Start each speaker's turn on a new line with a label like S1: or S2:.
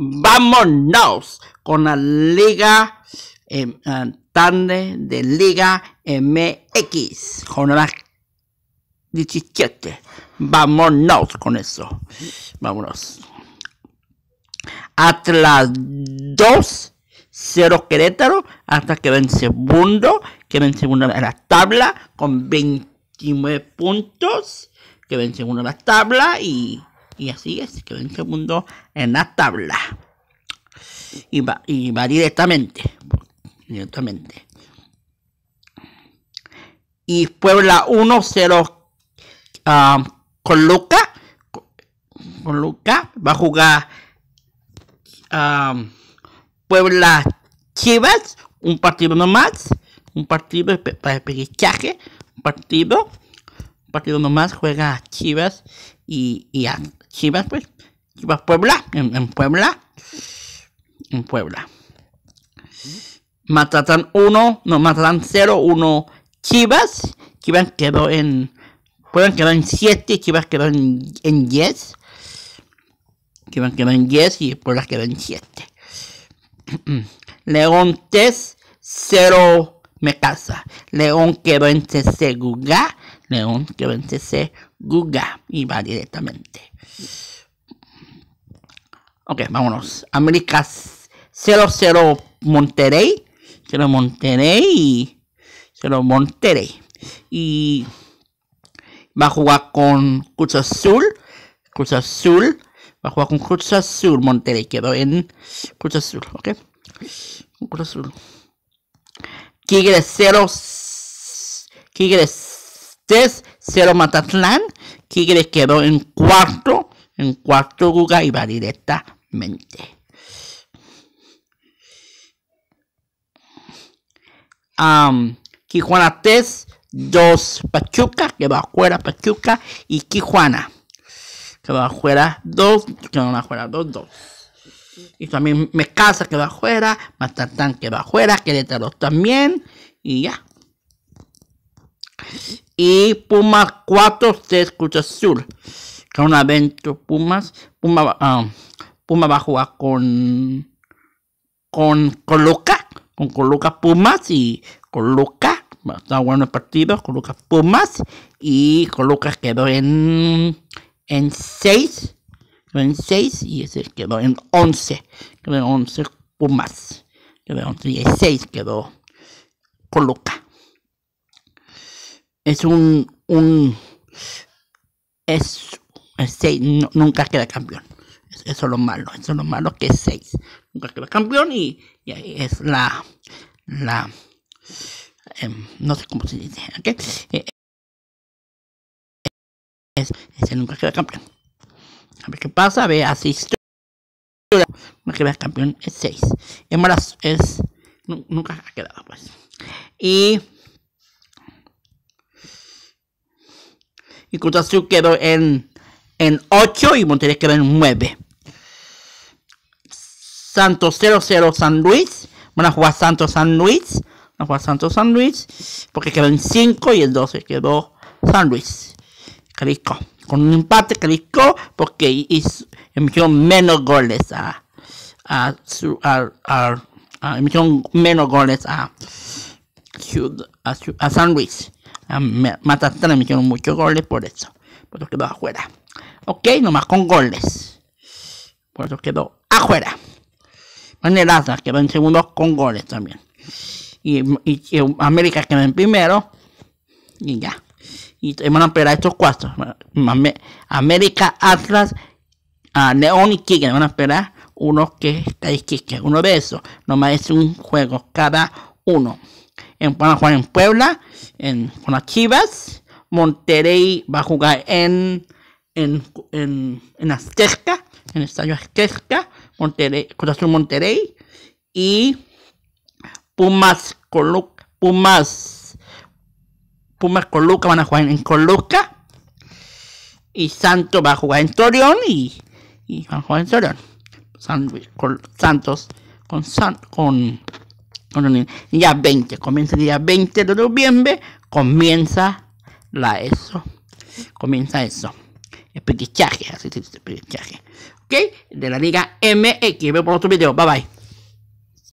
S1: Vámonos con la liga eh, tarde de Liga MX, jornada 17. Vámonos con eso. Vámonos. Atlas 2, 0 Querétaro, hasta que ven segundo, que ven segundo en la tabla con 29 puntos, que ven segundo en la tabla y y así es, quedó en segundo en la tabla. Y va, y va directamente. Directamente. Y Puebla 1-0 ah, con Luca. Con Luca va a jugar ah, Puebla Chivas. Un partido nomás. Un partido para el pechaje. Un partido. Un partido nomás juega Chivas y, y a Chivas, pues, Chivas Puebla, en, Puebla, en Puebla. Matatán 1, no, Matatán 0, 1 Chivas. Chivas quedó en, Puebla quedó en 7, Chivas quedó en 10. que van Chivas quedó en 10 y Puebla quedó en 7. León 3, 0 casa León quedó en tercer lugar. León quedó en tercer y va directamente. Ok, vámonos. Américas 00 Monterrey. 0 Monterrey 00 0 Monterrey. Y va a jugar con Cruz Azul. Cruz Azul. Va a jugar con Cruz Azul. Monterrey quedó en Cruz Azul. Ok. Cruz Azul. Tigres 0. Tigres Test, 0 Matatlán. Tigres quedó en cuarto, en cuarto lugar y va directamente. Quijuana Tijuana Dos, 2 Pachuca, que va afuera Pachuca y Quijuana. que va afuera 2, que va afuera 2, 2. Y también Mecasa que va afuera, Matatán que va afuera, Querétaro también, y ya y Pumas 4 Se escucha Azul. Con adentro Pumas. Puma, uh, Puma va a jugar con, con Coloca. Con Coloca Pumas y Coloca. Está bueno el partido. Coloca Pumas y Coloca quedó en, en 6. En 6 y ese quedó en 11. 11 Pumas. Quedó en 16. Quedó Coloca es un, un es, es nunca queda campeón. Eso es lo malo, eso es lo malo que es 6. Nunca queda campeón y, y ahí es la, la, em, no sé cómo se dice, okay eh, es, ese nunca queda campeón. A ver qué pasa, a ver, así Nunca queda campeón es 6. malo es, nunca ha quedado, pues. Y y Cruz quedó en, en 8 y Monterrey quedó en 9. Santos 0-0 San Luis. Van a jugar Santos San Luis. Van a jugar Santos San Luis. Porque quedó en 5 y el 12 quedó San Luis. Calisco. Con un empate Calisco porque emitió menos goles a, emitió menos goles a San Luis. Ah, me la me hicieron muchos goles por eso. Por eso quedó afuera. Ok, nomás con goles. Por eso quedó afuera. que quedó en segundo con goles también. Y, América quedó en primero. Y ya. Y van a esperar estos cuatro. América, Atlas, uh, León y Quique. Van a esperar uno que está que Uno de esos. Nomás es un juego cada uno en, van a jugar en Puebla, en, con las Chivas. Monterrey va a jugar en, en, en, en Azteca, en el estadio Azteca, Monterrey, Corazón Monterrey. Y Pumas, Coluca, Pumas, Pumas Coluca van a jugar en Coluca. Y Santos va a jugar en Torreón y, y van a jugar en Torreón. Santos con, con día 20, comienza el día 20 de noviembre, comienza la ESO, comienza eso, el así se dice, ¿ok? De la Liga MX, veo por otro video, bye bye.